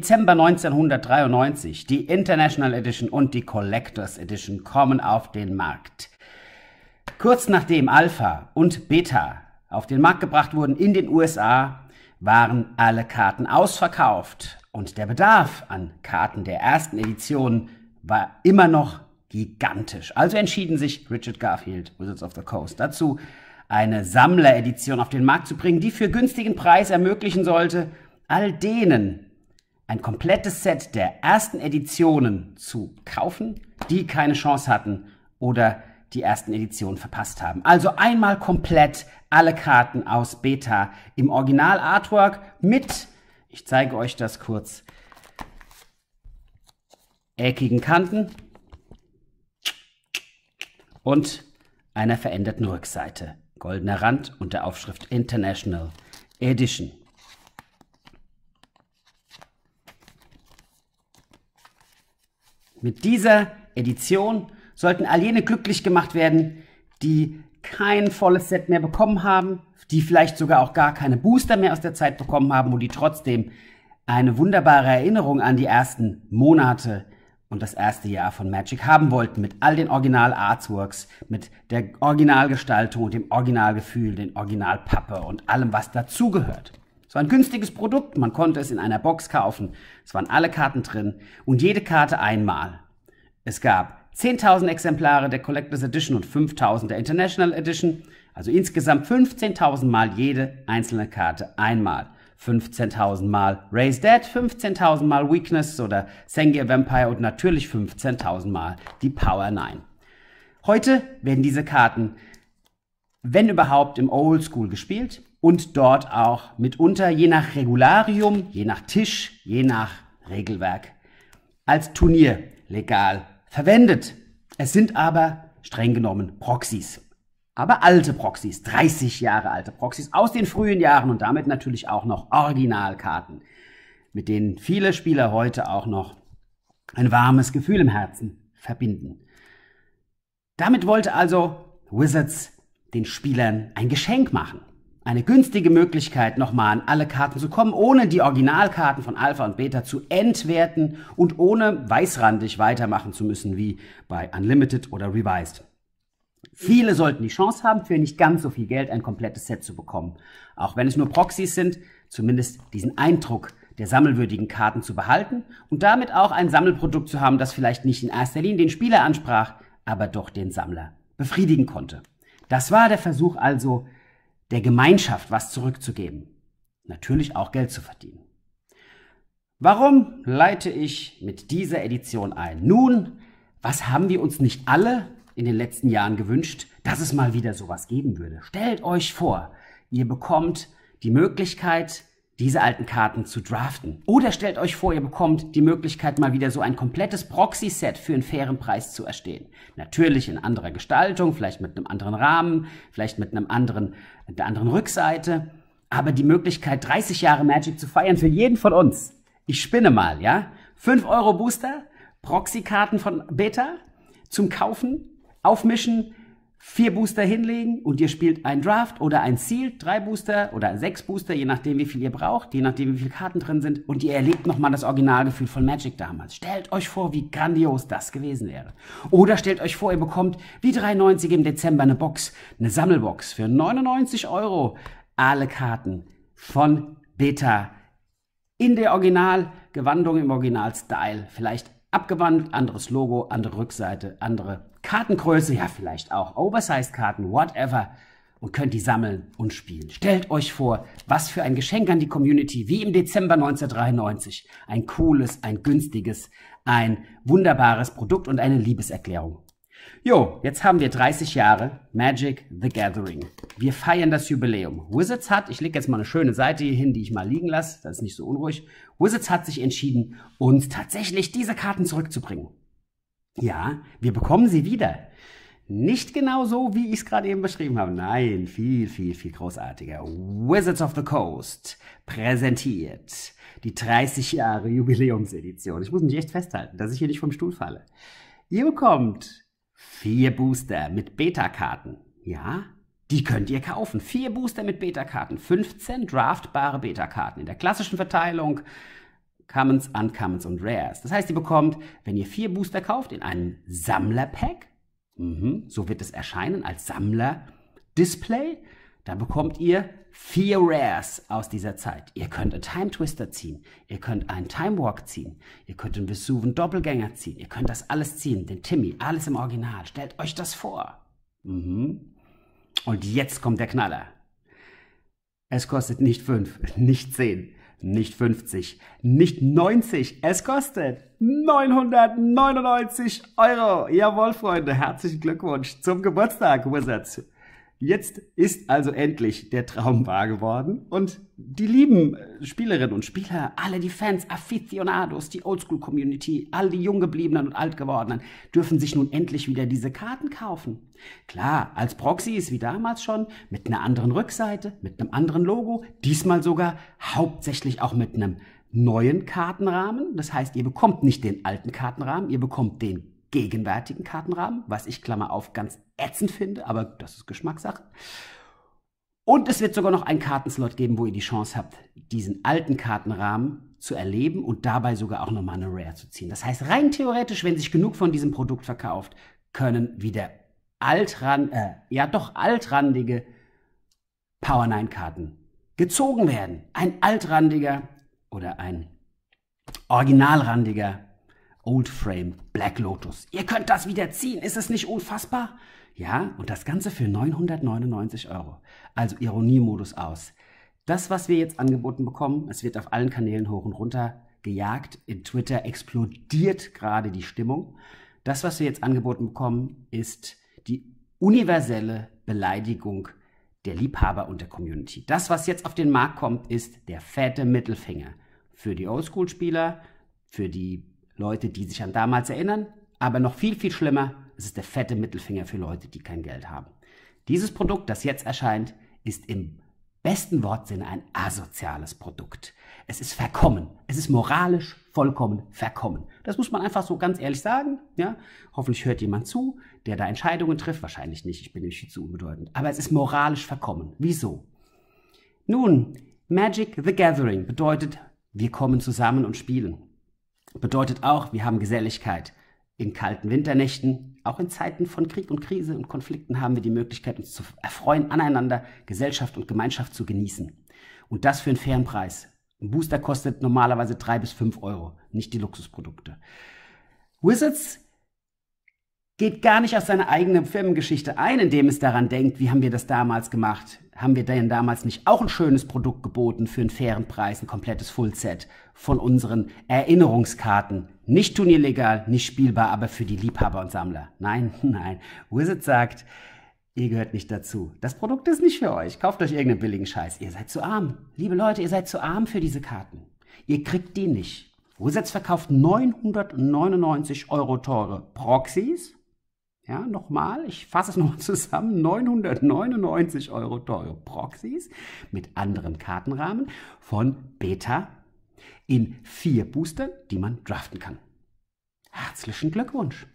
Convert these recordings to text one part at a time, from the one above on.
Dezember 1993. Die International Edition und die Collectors Edition kommen auf den Markt. Kurz nachdem Alpha und Beta auf den Markt gebracht wurden in den USA, waren alle Karten ausverkauft und der Bedarf an Karten der ersten Edition war immer noch gigantisch. Also entschieden sich Richard Garfield, Wizards of the Coast, dazu, eine Sammleredition auf den Markt zu bringen, die für günstigen Preis ermöglichen sollte, all denen, ein komplettes Set der ersten Editionen zu kaufen, die keine Chance hatten oder die ersten Editionen verpasst haben. Also einmal komplett alle Karten aus Beta im Original Artwork mit, ich zeige euch das kurz, eckigen Kanten und einer veränderten Rückseite. Goldener Rand und der Aufschrift International Edition. Mit dieser Edition sollten all jene glücklich gemacht werden, die kein volles Set mehr bekommen haben, die vielleicht sogar auch gar keine Booster mehr aus der Zeit bekommen haben, wo die trotzdem eine wunderbare Erinnerung an die ersten Monate und das erste Jahr von Magic haben wollten, mit all den Original-Artworks, mit der Originalgestaltung und dem Originalgefühl, den Originalpappe und allem, was dazugehört. Es war ein günstiges Produkt, man konnte es in einer Box kaufen. Es waren alle Karten drin und jede Karte einmal. Es gab 10.000 Exemplare der Collectors Edition und 5.000 der International Edition, also insgesamt 15.000 Mal jede einzelne Karte einmal. 15.000 Mal Raise Dead, 15.000 Mal Weakness oder Sengir Vampire und natürlich 15.000 Mal die Power 9. Heute werden diese Karten, wenn überhaupt, im Oldschool gespielt und dort auch mitunter je nach Regularium, je nach Tisch, je nach Regelwerk als Turnier legal verwendet. Es sind aber streng genommen Proxys. Aber alte Proxys, 30 Jahre alte Proxys aus den frühen Jahren und damit natürlich auch noch Originalkarten, mit denen viele Spieler heute auch noch ein warmes Gefühl im Herzen verbinden. Damit wollte also Wizards den Spielern ein Geschenk machen. Eine günstige Möglichkeit, nochmal an alle Karten zu kommen, ohne die Originalkarten von Alpha und Beta zu entwerten und ohne weißrandig weitermachen zu müssen wie bei Unlimited oder Revised. Viele sollten die Chance haben, für nicht ganz so viel Geld ein komplettes Set zu bekommen. Auch wenn es nur Proxys sind, zumindest diesen Eindruck der sammelwürdigen Karten zu behalten und damit auch ein Sammelprodukt zu haben, das vielleicht nicht in erster Linie den Spieler ansprach, aber doch den Sammler befriedigen konnte. Das war der Versuch also, der Gemeinschaft was zurückzugeben. Natürlich auch Geld zu verdienen. Warum leite ich mit dieser Edition ein? Nun, was haben wir uns nicht alle in den letzten Jahren gewünscht, dass es mal wieder sowas geben würde? Stellt euch vor, ihr bekommt die Möglichkeit, diese alten Karten zu draften. Oder stellt euch vor, ihr bekommt die Möglichkeit, mal wieder so ein komplettes Proxy-Set für einen fairen Preis zu erstehen. Natürlich in anderer Gestaltung, vielleicht mit einem anderen Rahmen, vielleicht mit einem anderen, mit einer anderen Rückseite. Aber die Möglichkeit, 30 Jahre Magic zu feiern für jeden von uns. Ich spinne mal, ja? 5 Euro Booster, Proxy-Karten von Beta zum Kaufen, aufmischen, vier Booster hinlegen und ihr spielt ein Draft oder ein Ziel, drei Booster oder sechs Booster, je nachdem wie viel ihr braucht, je nachdem wie viele Karten drin sind und ihr erlebt nochmal das Originalgefühl von Magic damals. Stellt euch vor, wie grandios das gewesen wäre. Oder stellt euch vor, ihr bekommt wie 93 im Dezember eine Box, eine Sammelbox für 99 Euro. Alle Karten von Beta in der Originalgewandung, im Originalstyle, vielleicht abgewandelt, anderes Logo, andere Rückseite, andere Kartengröße, ja vielleicht auch Oversize-Karten, whatever und könnt die sammeln und spielen. Stellt euch vor, was für ein Geschenk an die Community, wie im Dezember 1993. Ein cooles, ein günstiges, ein wunderbares Produkt und eine Liebeserklärung. Jo, jetzt haben wir 30 Jahre Magic the Gathering. Wir feiern das Jubiläum. Wizards hat, ich lege jetzt mal eine schöne Seite hier hin, die ich mal liegen lasse, das ist nicht so unruhig. Wizards hat sich entschieden, uns tatsächlich diese Karten zurückzubringen. Ja, wir bekommen sie wieder. Nicht genau so, wie ich es gerade eben beschrieben habe. Nein, viel, viel, viel großartiger. Wizards of the Coast präsentiert die 30 Jahre Jubiläumsedition. Ich muss mich echt festhalten, dass ich hier nicht vom Stuhl falle. Ihr bekommt vier Booster mit Beta-Karten. Ja, die könnt ihr kaufen. Vier Booster mit Beta-Karten, 15 draftbare Beta-Karten in der klassischen Verteilung. Commons, Uncommons und Rares. Das heißt, ihr bekommt, wenn ihr vier Booster kauft, in einem Sammlerpack, mhm, so wird es erscheinen als Sammler-Display, dann bekommt ihr vier Rares aus dieser Zeit. Ihr könnt einen Time Twister ziehen, ihr könnt einen Time Walk ziehen, ihr könnt einen Vesuven Doppelgänger ziehen, ihr könnt das alles ziehen, den Timmy, alles im Original. Stellt euch das vor. Mhm. Und jetzt kommt der Knaller. Es kostet nicht fünf, nicht zehn, nicht 50, nicht 90. Es kostet 999 Euro. Jawohl, Freunde, herzlichen Glückwunsch zum Geburtstag, Wizards. Jetzt ist also endlich der Traum wahr geworden und die lieben äh, Spielerinnen und Spieler, alle die Fans, Aficionados, die Oldschool-Community, all die Junggebliebenen und Altgewordenen dürfen sich nun endlich wieder diese Karten kaufen. Klar, als Proxys wie damals schon, mit einer anderen Rückseite, mit einem anderen Logo, diesmal sogar hauptsächlich auch mit einem neuen Kartenrahmen. Das heißt, ihr bekommt nicht den alten Kartenrahmen, ihr bekommt den gegenwärtigen Kartenrahmen, was ich Klammer auf ganz ätzend finde, aber das ist Geschmackssache. Und es wird sogar noch einen Kartenslot geben, wo ihr die Chance habt, diesen alten Kartenrahmen zu erleben und dabei sogar auch nochmal eine Rare zu ziehen. Das heißt, rein theoretisch, wenn sich genug von diesem Produkt verkauft, können wieder altran, äh, ja doch altrandige Power 9 Karten gezogen werden. Ein altrandiger oder ein originalrandiger Old Frame Black Lotus. Ihr könnt das wieder ziehen, ist es nicht unfassbar? Ja, und das Ganze für 999 Euro. Also Ironiemodus aus. Das, was wir jetzt angeboten bekommen, es wird auf allen Kanälen hoch und runter gejagt. In Twitter explodiert gerade die Stimmung. Das, was wir jetzt angeboten bekommen, ist die universelle Beleidigung der Liebhaber und der Community. Das, was jetzt auf den Markt kommt, ist der fette Mittelfinger. Für die Oldschool-Spieler, für die Leute, die sich an damals erinnern, aber noch viel, viel schlimmer, es ist der fette Mittelfinger für Leute, die kein Geld haben. Dieses Produkt, das jetzt erscheint, ist im besten Wortsinne ein asoziales Produkt. Es ist verkommen. Es ist moralisch vollkommen verkommen. Das muss man einfach so ganz ehrlich sagen. Ja? Hoffentlich hört jemand zu, der da Entscheidungen trifft. Wahrscheinlich nicht, ich bin nämlich viel zu unbedeutend. Aber es ist moralisch verkommen. Wieso? Nun, Magic the Gathering bedeutet, wir kommen zusammen und spielen. Bedeutet auch, wir haben Geselligkeit. In kalten Winternächten, auch in Zeiten von Krieg und Krise und Konflikten haben wir die Möglichkeit, uns zu erfreuen, aneinander, Gesellschaft und Gemeinschaft zu genießen. Und das für einen fairen Preis. Ein Booster kostet normalerweise drei bis fünf Euro, nicht die Luxusprodukte. Wizards geht gar nicht auf seine eigene Firmengeschichte ein, indem es daran denkt, wie haben wir das damals gemacht? Haben wir denn damals nicht auch ein schönes Produkt geboten für einen fairen Preis, ein komplettes Fullset von unseren Erinnerungskarten? Nicht turnierlegal, nicht spielbar, aber für die Liebhaber und Sammler. Nein, nein. Wizard sagt, ihr gehört nicht dazu. Das Produkt ist nicht für euch. Kauft euch irgendeinen billigen Scheiß. Ihr seid zu arm. Liebe Leute, ihr seid zu arm für diese Karten. Ihr kriegt die nicht. Wizards verkauft 999 Euro teure Proxys ja, nochmal, ich fasse es nochmal zusammen, 999 Euro teure Proxys mit anderen Kartenrahmen von Beta in vier Boostern, die man draften kann. Herzlichen Glückwunsch!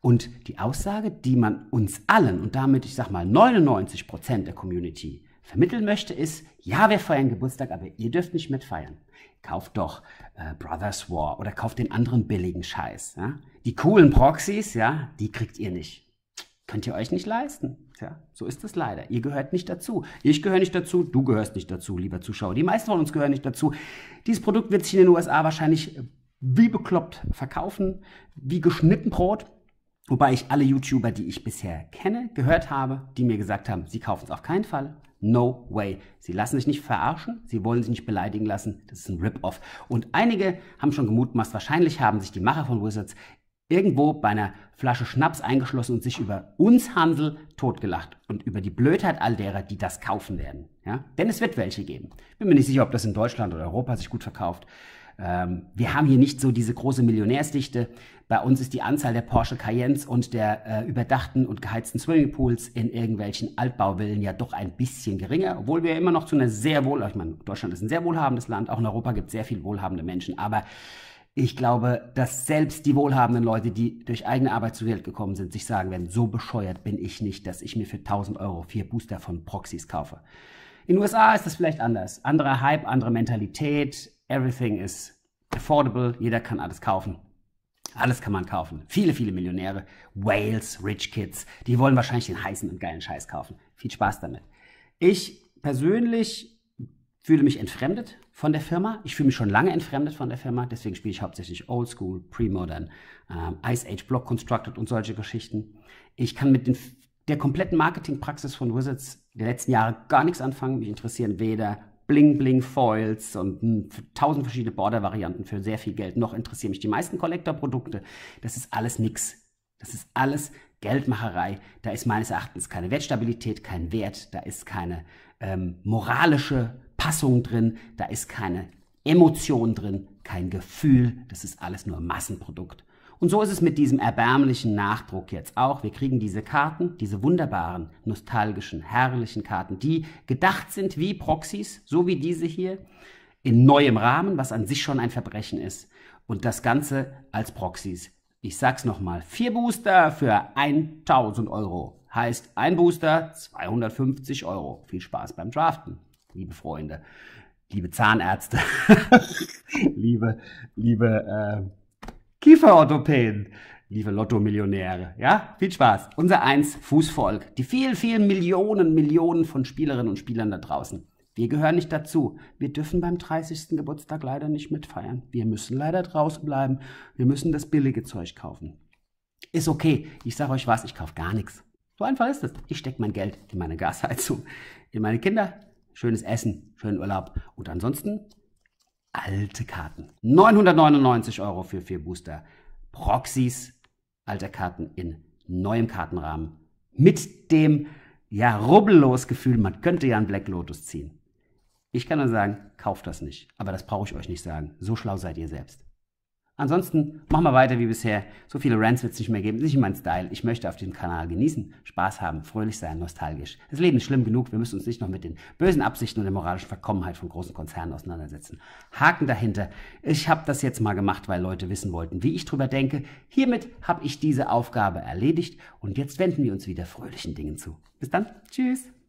Und die Aussage, die man uns allen und damit, ich sag mal, 99% Prozent der Community vermitteln möchte, ist, ja, wir feiern Geburtstag, aber ihr dürft nicht mitfeiern. Kauft doch äh, Brothers War oder kauft den anderen billigen Scheiß. Ja? Die coolen Proxys, ja, die kriegt ihr nicht. Könnt ihr euch nicht leisten. Tja, so ist es leider. Ihr gehört nicht dazu. Ich gehöre nicht dazu, du gehörst nicht dazu, lieber Zuschauer. Die meisten von uns gehören nicht dazu. Dieses Produkt wird sich in den USA wahrscheinlich äh, wie bekloppt verkaufen, wie geschnitten Brot. Wobei ich alle YouTuber, die ich bisher kenne, gehört habe, die mir gesagt haben, sie kaufen es auf keinen Fall. No way. Sie lassen sich nicht verarschen, sie wollen sich nicht beleidigen lassen. Das ist ein Rip-Off. Und einige haben schon gemutmaßt, wahrscheinlich haben sich die Macher von Wizards irgendwo bei einer Flasche Schnaps eingeschlossen und sich über uns Hansel totgelacht und über die Blödheit all derer, die das kaufen werden. Ja? Denn es wird welche geben. Bin mir nicht sicher, ob das in Deutschland oder Europa sich gut verkauft. Ähm, wir haben hier nicht so diese große Millionärsdichte. Bei uns ist die Anzahl der Porsche Cayennes und der äh, überdachten und geheizten Swimmingpools in irgendwelchen Altbauvillen ja doch ein bisschen geringer, obwohl wir immer noch zu einer sehr wohl, ich meine, Deutschland ist ein sehr wohlhabendes Land, auch in Europa gibt es sehr viele wohlhabende Menschen, aber ich glaube, dass selbst die wohlhabenden Leute, die durch eigene Arbeit zu Geld gekommen sind, sich sagen werden, so bescheuert bin ich nicht, dass ich mir für 1000 Euro vier Booster von Proxys kaufe. In den USA ist das vielleicht anders. Anderer Hype, andere Mentalität. Everything is affordable. Jeder kann alles kaufen. Alles kann man kaufen. Viele, viele Millionäre, Whales, Rich Kids, die wollen wahrscheinlich den heißen und geilen Scheiß kaufen. Viel Spaß damit. Ich persönlich fühle mich entfremdet von der Firma. Ich fühle mich schon lange entfremdet von der Firma, deswegen spiele ich hauptsächlich Oldschool, Pre-Modern, ähm, Ice Age, Block Constructed und solche Geschichten. Ich kann mit den, der kompletten Marketingpraxis von Wizards der letzten Jahre gar nichts anfangen. Mich interessieren weder Bling Bling Foils und hm, tausend verschiedene Border-Varianten für sehr viel Geld. Noch interessieren mich die meisten Collector-Produkte. Das ist alles nix. Das ist alles Geldmacherei. Da ist meines Erachtens keine Wertstabilität, kein Wert. Da ist keine ähm, moralische Verpassung drin, da ist keine Emotion drin, kein Gefühl, das ist alles nur Massenprodukt. Und so ist es mit diesem erbärmlichen Nachdruck jetzt auch. Wir kriegen diese Karten, diese wunderbaren, nostalgischen, herrlichen Karten, die gedacht sind wie Proxys, so wie diese hier, in neuem Rahmen, was an sich schon ein Verbrechen ist. Und das Ganze als Proxys. Ich sag's nochmal, vier Booster für 1000 Euro. Heißt ein Booster 250 Euro. Viel Spaß beim Draften liebe Freunde, liebe Zahnärzte, liebe, liebe äh, Kieferorthopäden, liebe Lotto-Millionäre. Ja, viel Spaß. Unser eins Fußvolk, die vielen, vielen Millionen, Millionen von Spielerinnen und Spielern da draußen. Wir gehören nicht dazu. Wir dürfen beim 30. Geburtstag leider nicht mitfeiern. Wir müssen leider draußen bleiben. Wir müssen das billige Zeug kaufen. Ist okay. Ich sage euch was, ich kaufe gar nichts. So einfach ist es. Ich stecke mein Geld in meine Gasheizung, in meine Kinder, schönes Essen, schönen Urlaub. Und ansonsten alte Karten. 999 Euro für vier Booster. Proxys alter Karten in neuem Kartenrahmen. Mit dem, ja, rubbellos Gefühl, man könnte ja einen Black Lotus ziehen. Ich kann nur sagen, kauft das nicht. Aber das brauche ich euch nicht sagen. So schlau seid ihr selbst. Ansonsten machen wir weiter wie bisher. So viele Rants wird es nicht mehr geben. Das ist nicht mein Style. Ich möchte auf dem Kanal genießen, Spaß haben, fröhlich sein, nostalgisch. Das Leben ist schlimm genug. Wir müssen uns nicht noch mit den bösen Absichten und der moralischen Verkommenheit von großen Konzernen auseinandersetzen. Haken dahinter. Ich habe das jetzt mal gemacht, weil Leute wissen wollten, wie ich drüber denke. Hiermit habe ich diese Aufgabe erledigt und jetzt wenden wir uns wieder fröhlichen Dingen zu. Bis dann. Tschüss.